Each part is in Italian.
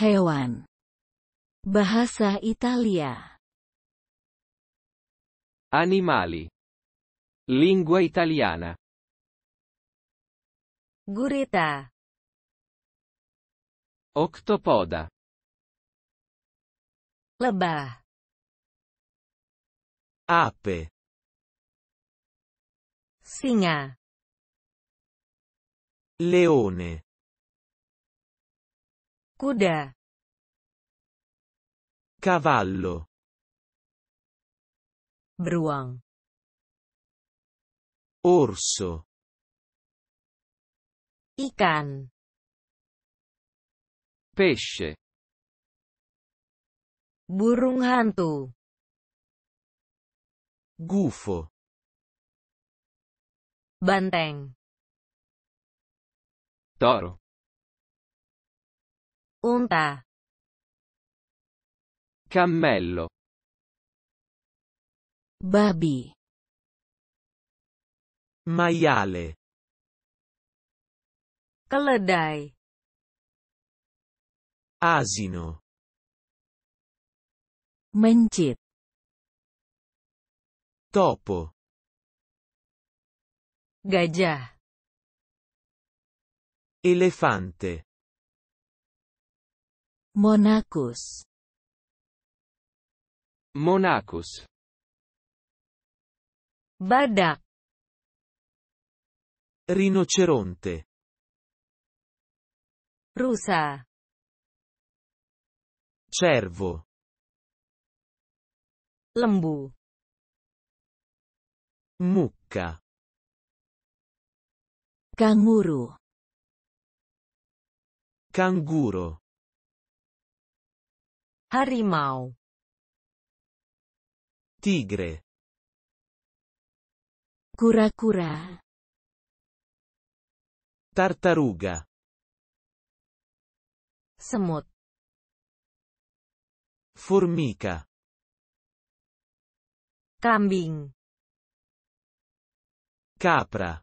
Hewan Bahasa Italia Animali Lingua italiana Gurita Octopoda Lebah Ape Singa Leone Kuda. Cavallo. Beruang. Orso. Ikan. Pesce. Burung hantu. Gufo. Banteng. Toro. Onta. Cammello. Babi. Maiale. Keledai. Asino. Mencit. Topo. Gajah. Elefante. Monacus. Monacus. Badak. Rinoceronte. Rusa. Cervo. Lembu. Mucca. Canguro. Canguro. Harimau. Tigre. Kura-kura. Tartaruga. Semut. Formica. Kambing. Capra.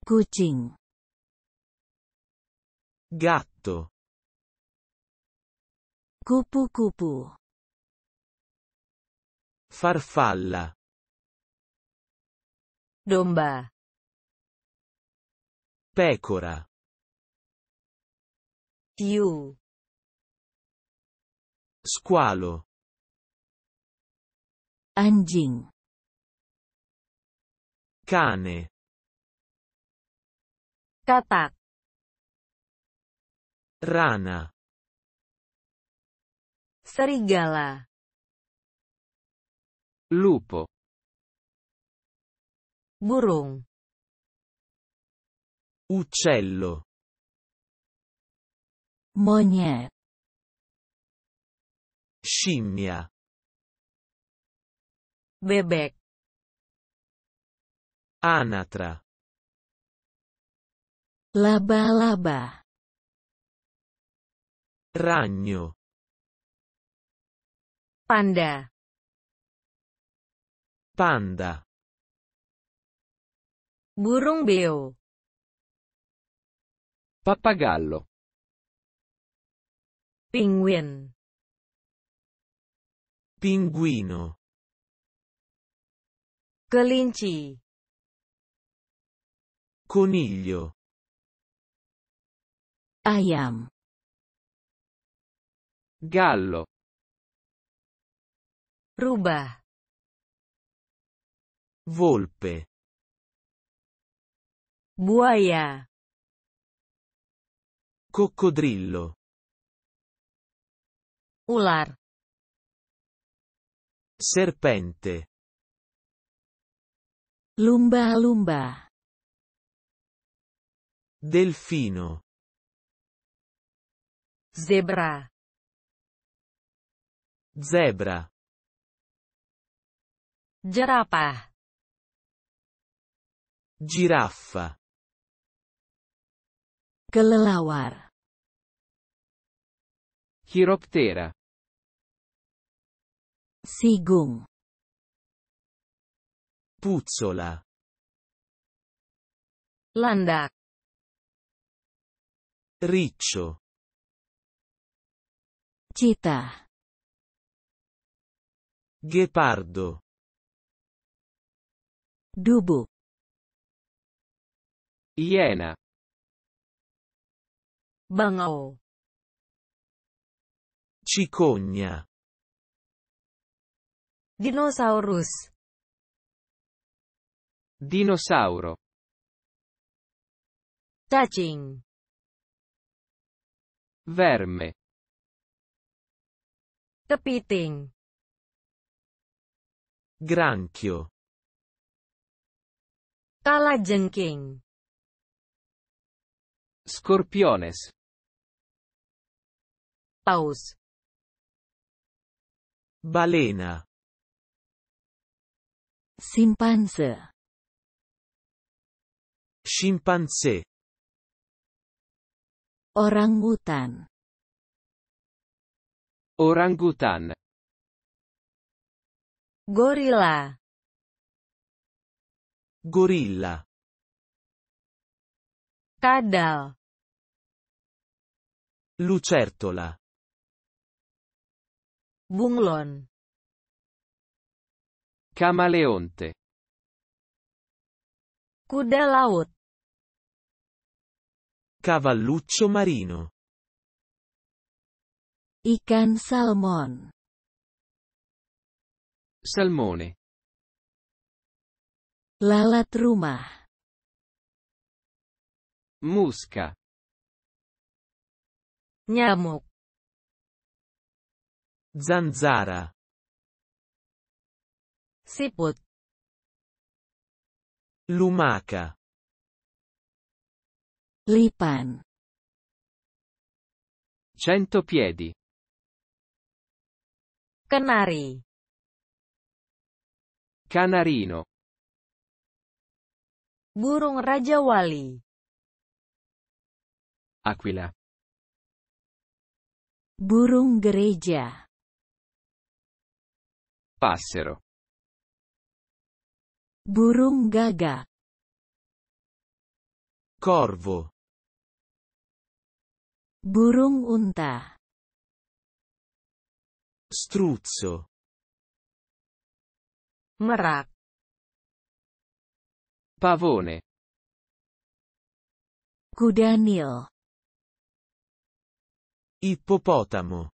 Kucing. Gatto. Cupu cupu. Farfalla. Domba. Pecora. Tiu. Squalo. Anjing. Cane. Katak. Rana. Serigala. Lupo. Burung. Uccello. Monier. Scimmia. Bebek. Anatra. Laba-laba. Ragno. Panda. Panda. Burung beo. Pappagallo. Pinguin. Pinguino. Kelinci. Coniglio. Ayam. Gallo. Ruba. Volpe. Buaia. Coccodrillo. Ular. Serpente. Lumba-lumba. Delfino. Zebra. Zebra. Jerapah. Giraffa. Kelelawar. Chiroptera. Sigung. Puzzola. Landak. Riccio. Cita. gepardo. Dubu. Iena. Bangau. Cicogna. Dinosaurus. Dinosauro. Cacing. Verme. Kepiting. Granchio. Kala jengking, Scorpiones. Paus. Balena. Simpanse. simpanse, Orangutan. Orangutan. Gorilla. Gorilla. Kadal. Lucertola. Bunglon. Camaleonte. Kuda laut. Cavalluccio marino. Ikan salmon. Salmone. Lalat rumah. Musca. Nyamuk. Zanzara. Siput. Lumaca. Lipan. Cento piedi. Canari. Canarino. Burung Raja Wali Aquila Burung gereja Passero Burung gagak Corvo Burung unta Struzzo Merak Pavone. Gudanio. Ippopotamo.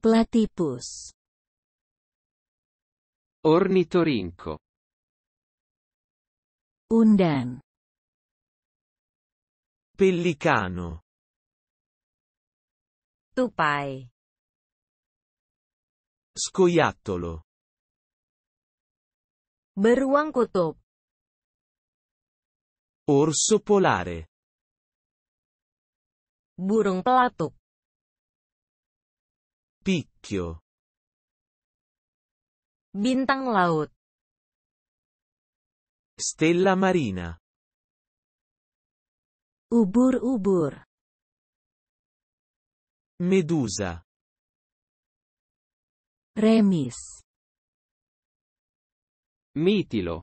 Platipus. Ornitorinco. Undan. Pellicano. Tupai. Scoiattolo. Beruang kutub. Orso polare. Burung pelatuk. Picchio. Bintang laut. Stella marina. Ubur-ubur. Medusa. Remis. Mitilo.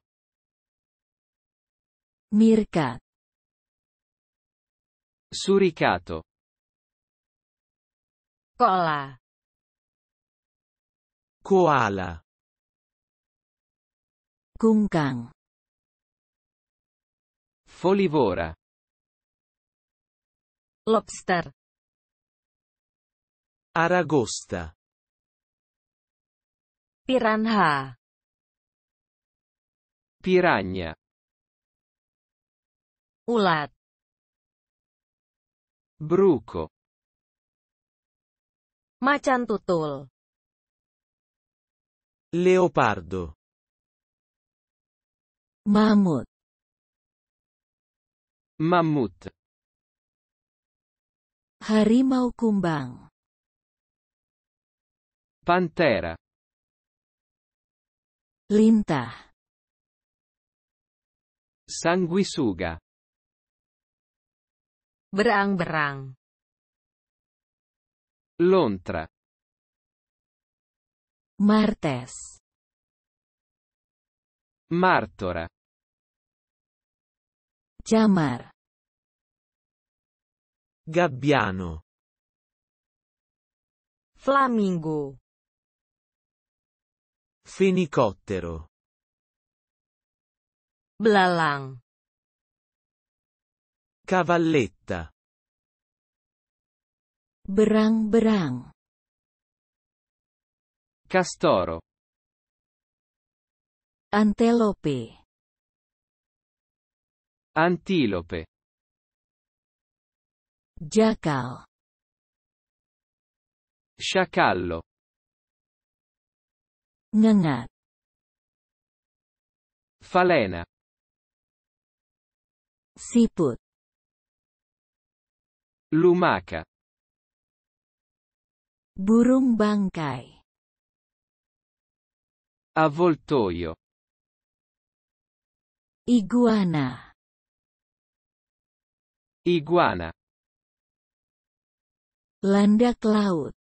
Mirka. Suricato. Cola. Koala. Kungkang. Folivora. Lobster. Aragosta. Piranha. Piranha. Ulat. Bruco. Macan tutul. Leopardo. mamut, mamut, Harimau kumbang. Pantera. Lintah. Sanguisuga. Berang-berang. Lontra. Martes. Martora. Chiamar. Gabbiano. Flamingo. Fenicottero. Blalang. Cavalletta. Brang brang. Castoro. Antelope. Antilope. Jackal. Sciacallo. Ngangat. Falena. Siput. Lumaca. Burung bangkai. Avvoltoio. Iguana. Iguana. Landak laut.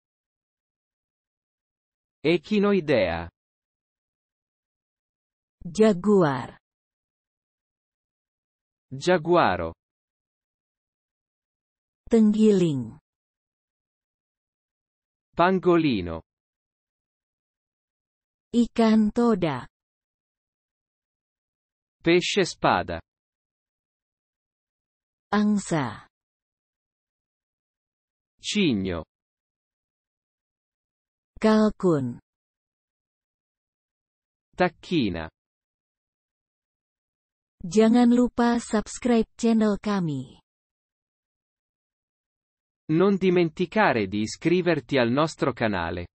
Echinoidea. Jaguar. Jaguaro. Tenggiling. Pangolino. Ikan toda. Pesce spada. Angsa. Cigno. Kalkun. Tacchina. Jangan lupa subscribe channel kami. Non dimenticare di iscriverti al nostro canale.